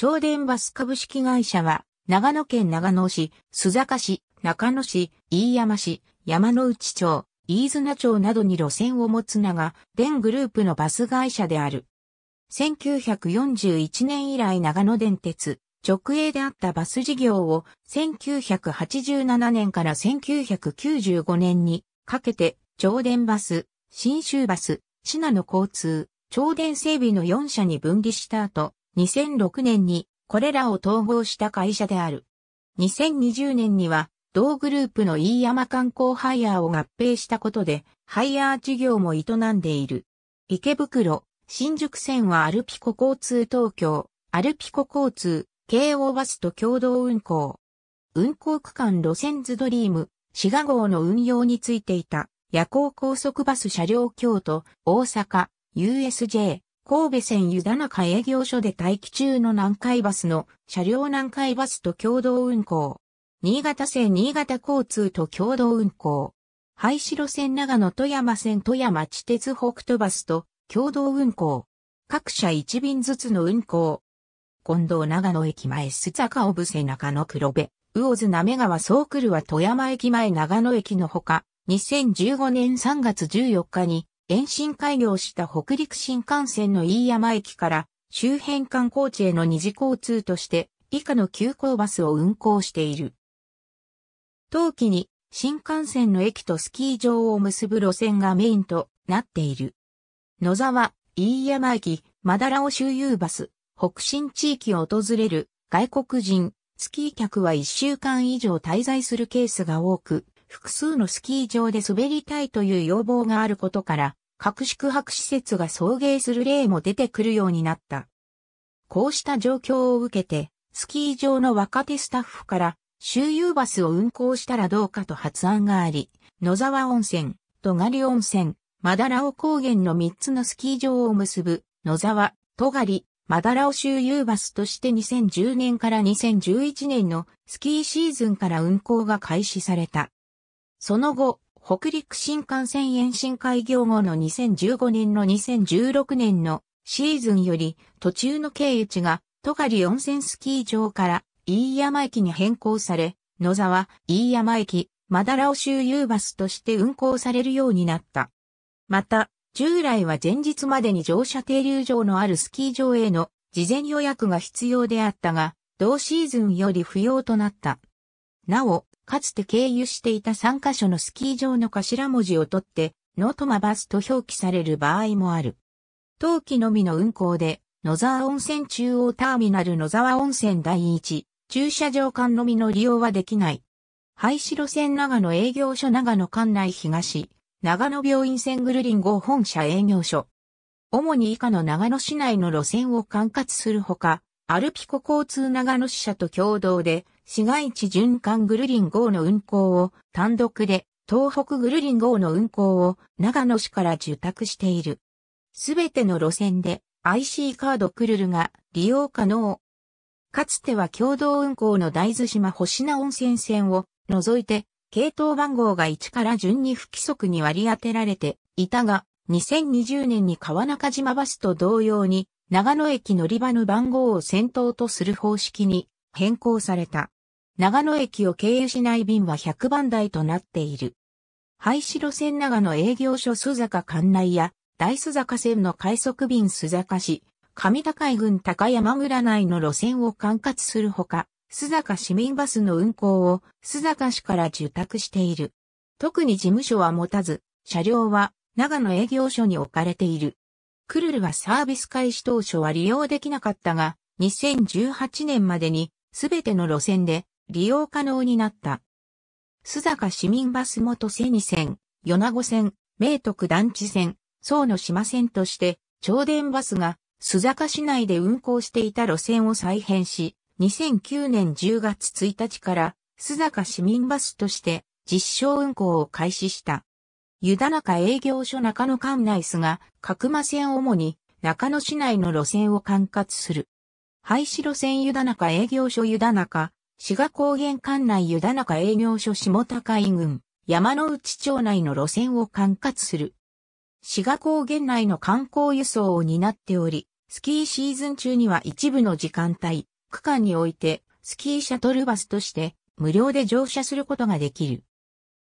超電バス株式会社は、長野県長野市、須坂市、中野市、飯山市、山内町、飯綱町などに路線を持つ長、電グループのバス会社である。1941年以来長野電鉄、直営であったバス事業を1987年から1995年にかけて、超電バス、新州バス、品ナの交通、超電整備の4社に分離した後、2006年にこれらを統合した会社である。2020年には同グループの飯山観光ハイヤーを合併したことで、ハイヤー事業も営んでいる。池袋、新宿線はアルピコ交通東京、アルピコ交通、京王バスと共同運行。運行区間路線図ドリーム、滋賀号の運用についていた、夜行高速バス車両京都、大阪、USJ、神戸線湯田中営業所で待機中の南海バスの車両南海バスと共同運行。新潟線新潟交通と共同運行。廃止路線長野富山線富山地鉄北斗バスと共同運行。各社1便ずつの運行。近藤長野駅前須坂小布施中野黒部、魚津滑川総来は富山駅前長野駅のほか、2015年3月14日に延伸開業した北陸新幹線の飯山駅から周辺観光地への二次交通として以下の急行バスを運行している。冬季に新幹線の駅とスキー場を結ぶ路線がメインとなっている。野沢、飯山駅、マダラオ周遊バス、北新地域を訪れる外国人、スキー客は1週間以上滞在するケースが多く、複数のスキー場で滑りたいという要望があることから、各宿泊施設が送迎する例も出てくるようになった。こうした状況を受けて、スキー場の若手スタッフから、周遊バスを運行したらどうかと発案があり、野沢温泉、戸狩温泉、マダラオ高原の3つのスキー場を結ぶ、野沢、戸狩、マダラオ周遊バスとして2010年から2011年のスキーシーズンから運行が開始された。その後、北陸新幹線延伸開業後の2015年の2016年のシーズンより途中の経由地が戸狩温泉スキー場から飯山駅に変更され、野沢、飯山駅、マダラオ周遊バスとして運行されるようになった。また、従来は前日までに乗車停留場のあるスキー場への事前予約が必要であったが、同シーズンより不要となった。なお、かつて経由していた3カ所のスキー場の頭文字を取って、ノートマバスと表記される場合もある。冬季のみの運行で、野沢温泉中央ターミナル野沢温泉第一、駐車場間のみの利用はできない。廃止路線長野営業所長野管内東、長野病院線グルリン号本社営業所。主に以下の長野市内の路線を管轄するほか、アルピコ交通長野支社と共同で、市街地循環グルリン号の運行を単独で、東北グルリン号の運行を長野市から受託している。すべての路線で IC カードクルルが利用可能。かつては共同運行の大豆島星名温泉線を除いて、系統番号が1から順に不規則に割り当てられていたが、2020年に川中島バスと同様に長野駅乗り場の番号を先頭とする方式に変更された。長野駅を経由しない便は100番台となっている。廃止路線長野営業所須坂管内や大須坂線の快速便須坂市、上高井郡高山村内の路線を管轄するほか、須坂市民バスの運行を須坂市から受託している。特に事務所は持たず、車両は長野営業所に置かれている。クルルはサービス開始当初は利用できなかったが、2018年までにすべての路線で利用可能になった。須坂市民バス元瀬ニ線、米子線、明徳団地線、総の島線として、超電バスが須坂市内で運行していた路線を再編し、2009年10月1日から須坂市民バスとして実証運行を開始した。湯田中営業所中野管内スが、角間線主に中野市内の路線を管轄する。廃止路線湯田中営業所湯田中、滋賀高原管内湯田中営業所下高井郡、山の内町内の路線を管轄する。滋賀高原内の観光輸送を担っており、スキーシーズン中には一部の時間帯、区間において、スキーシャトルバスとして無料で乗車することができる。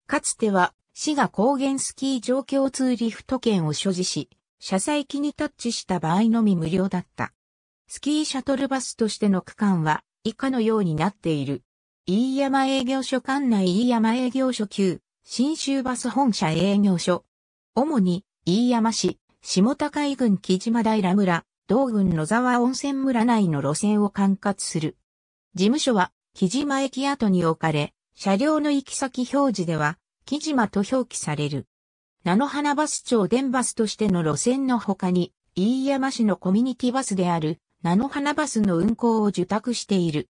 かつては滋賀高原スキー状況通リフト券を所持し、車載機にタッチした場合のみ無料だった。スキーシャトルバスとしての区間は以下のようになっている。飯山営業所管内飯山営業所級、新州バス本社営業所。主に、飯山市、下高井郡木島平村、道郡野沢温泉村内の路線を管轄する。事務所は、木島駅跡に置かれ、車両の行き先表示では、木島と表記される。菜の花バス町電バスとしての路線の他に、飯山市のコミュニティバスである、菜の花バスの運行を受託している。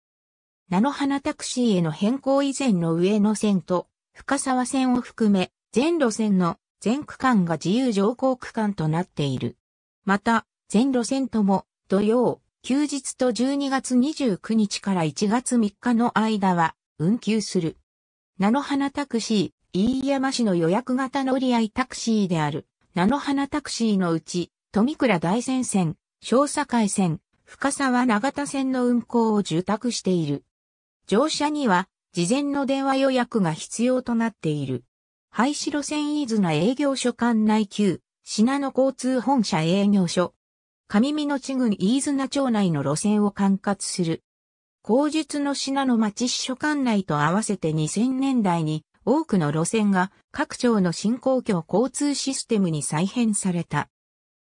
菜の花タクシーへの変更以前の上野線と深沢線を含め、全路線の全区間が自由乗降区間となっている。また、全路線とも土曜、休日と12月29日から1月3日の間は運休する。菜の花タクシー、飯山市の予約型乗り合いタクシーである、菜の花タクシーのうち、富倉大仙線、小坂井線、深沢長田線の運行を受託している。乗車には、事前の電話予約が必要となっている。廃止路線飯綱営業所管内級、品野交通本社営業所。上見野地郡飯綱町内の路線を管轄する。後述の品野町支所管内と合わせて2000年代に多くの路線が各町の新公共交通システムに再編された。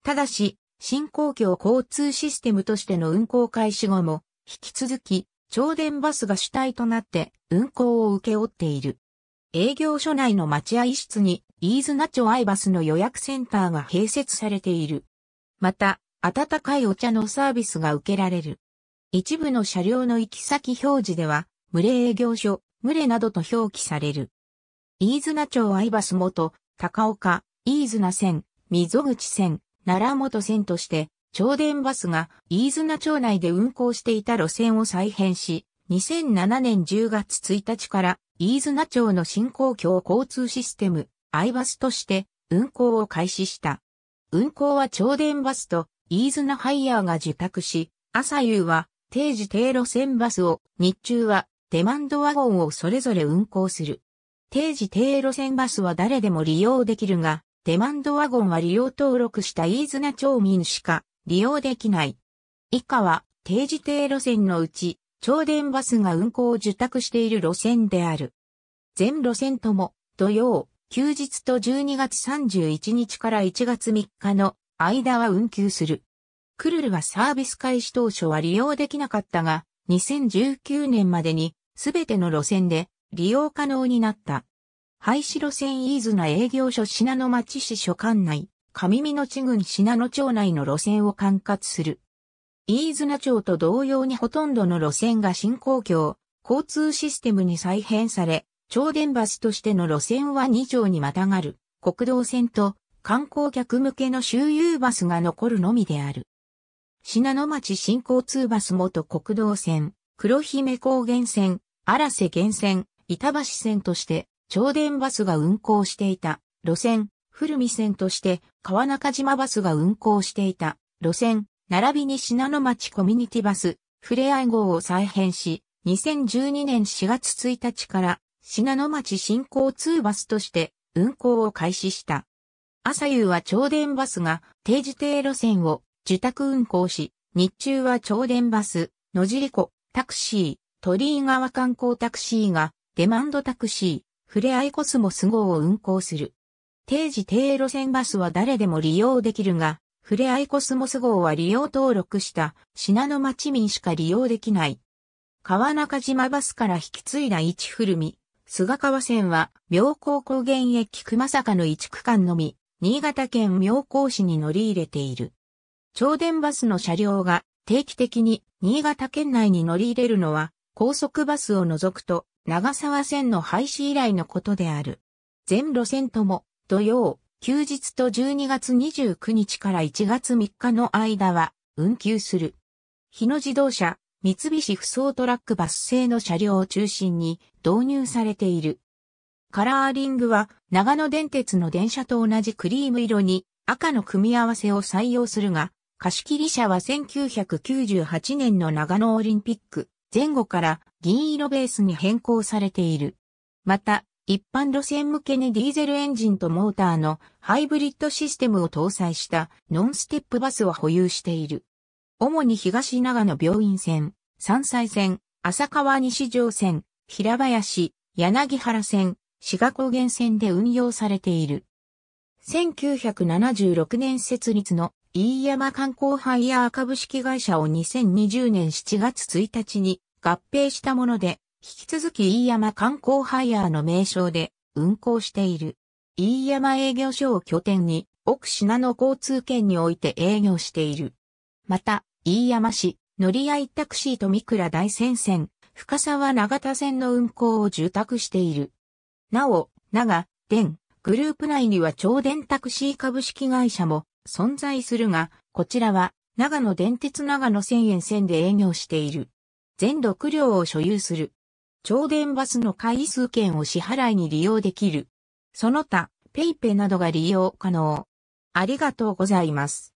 ただし、新公共交通システムとしての運行開始後も、引き続き、超電バスが主体となって運行を受け負っている。営業所内の待合室に、ーズナチョアイバスの予約センターが併設されている。また、温かいお茶のサービスが受けられる。一部の車両の行き先表示では、群れ営業所、群れなどと表記される。飯綱町アイバス元、高岡、飯綱線、溝口線、奈良本線として、超電バスが飯綱町内で運行していた路線を再編し、2007年10月1日から飯綱町の新公共交通システム、アイバスとして運行を開始した。運行は超電バスと飯綱ハイヤーが受託し、朝夕は定時低路線バスを、日中はデマンドワゴンをそれぞれ運行する。定時定路線バスは誰でも利用できるが、デマンドワゴンは利用登録した飯綱町民しか利用できない。以下は定時定路線のうち、超電バスが運行を受託している路線である。全路線とも土曜、休日と12月31日から1月3日の間は運休する。クルルはサービス開始当初は利用できなかったが、2019年までにすべての路線で利用可能になった。廃止路線飯綱営業所品野町市所管内、上美野地郡品野町内の路線を管轄する。飯綱町と同様にほとんどの路線が新公共、交通システムに再編され、超電バスとしての路線は2条にまたがる、国道線と観光客向けの周遊バスが残るのみである。品野町新交通バス元国道線、黒姫高原線、荒瀬源線、板橋線として、超電バスが運行していた路線、古見線として川中島バスが運行していた路線、並びに信濃町コミュニティバス、ふれあい号を再編し、2012年4月1日から信濃町新交通バスとして運行を開始した。朝夕は超電バスが定時停路線を受託運行し、日中は超電バス、野尻湖、タクシー、鳥居川観光タクシーがデマンドタクシー、ふれあいコスモス号を運行する。定時定路線バスは誰でも利用できるが、ふれあいコスモス号は利用登録した品の町民しか利用できない。川中島バスから引き継いだ一古見、菅川線は妙高高原駅熊坂の一区間のみ、新潟県妙高市に乗り入れている。超電バスの車両が定期的に新潟県内に乗り入れるのは高速バスを除くと長沢線の廃止以来のことである。全路線とも、土曜、休日と12月29日から1月3日の間は、運休する。日野自動車、三菱不走トラックバス製の車両を中心に導入されている。カラーリングは長野電鉄の電車と同じクリーム色に赤の組み合わせを採用するが、貸切車は1998年の長野オリンピック前後から銀色ベースに変更されている。また、一般路線向けにディーゼルエンジンとモーターのハイブリッドシステムを搭載したノンステップバスは保有している。主に東長野病院線、山菜線、浅川西条線、平林、柳原線、志賀高原線で運用されている。1976年設立の飯山観光ハイヤー株式会社を2020年7月1日に合併したもので、引き続き飯山観光ハイヤーの名称で運行している。飯山営業所を拠点に、奥品の交通圏において営業している。また、飯山市、乗り合いタクシーと三倉大戦線、深沢長田線の運行を住宅している。なお、長、電、グループ内には超電タクシー株式会社も存在するが、こちらは長野電鉄長野線沿線で営業している。全6両を所有する。超電バスの回数券を支払いに利用できる。その他、ペイペなどが利用可能。ありがとうございます。